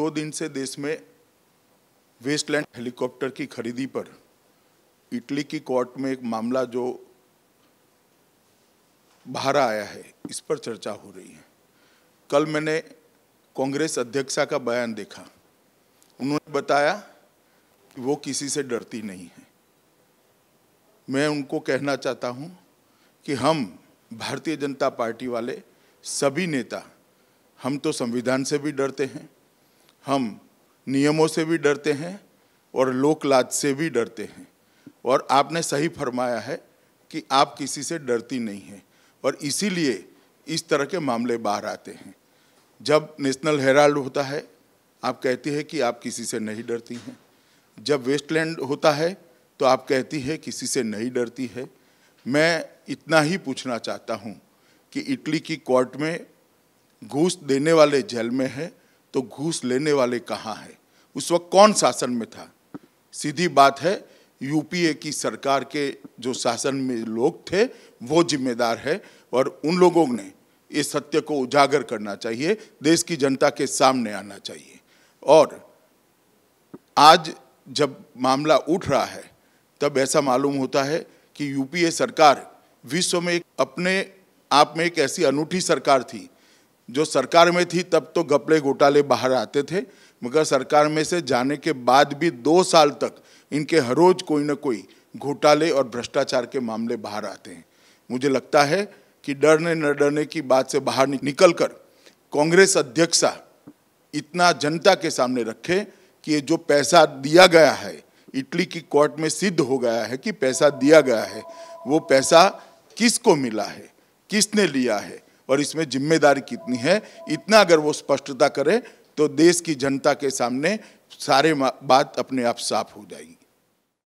दो दिन से देश में वेस्टलैंड हेलीकॉप्टर की खरीदी पर इटली की कोर्ट में एक मामला जो बाहर आया है इस पर चर्चा हो रही है कल मैंने कांग्रेस अध्यक्षा का बयान देखा उन्होंने बताया कि वो किसी से डरती नहीं है मैं उनको कहना चाहता हूं कि हम भारतीय जनता पार्टी वाले सभी नेता हम तो संविधान से भी डरते हैं हम नियमों से भी डरते हैं और लोकलाज से भी डरते हैं और आपने सही फरमाया है कि आप किसी से डरती नहीं हैं और इसीलिए इस तरह के मामले बाहर आते हैं जब नेशनल हेराल्ड होता है आप कहती है कि आप किसी से नहीं डरती हैं जब वेस्टलैंड होता है तो आप कहती है किसी से नहीं डरती है मैं इतना ही पूछना चाहता हूँ कि इटली की कोर्ट में घूस देने वाले जेल में है तो घूस लेने वाले कहाँ हैं उस वक्त कौन शासन में था सीधी बात है यूपीए की सरकार के जो शासन में लोग थे वो जिम्मेदार है और उन लोगों ने इस सत्य को उजागर करना चाहिए देश की जनता के सामने आना चाहिए और आज जब मामला उठ रहा है तब ऐसा मालूम होता है कि यूपीए सरकार विश्व में अपने आप में एक ऐसी अनूठी सरकार थी जो सरकार में थी तब तो घपले घोटाले बाहर आते थे मगर सरकार में से जाने के बाद भी दो साल तक इनके हर रोज कोई ना कोई घोटाले और भ्रष्टाचार के मामले बाहर आते हैं मुझे लगता है कि डरने न डरने की बात से बाहर निकल कर कांग्रेस अध्यक्षा इतना जनता के सामने रखे कि ये जो पैसा दिया गया है इटली की कोर्ट में सिद्ध हो गया है कि पैसा दिया गया है वो पैसा किसको मिला है किसने लिया है और इसमें जिम्मेदारी कितनी है इतना अगर वो स्पष्टता करे तो देश की जनता के सामने सारे बात अपने आप साफ हो जाएगी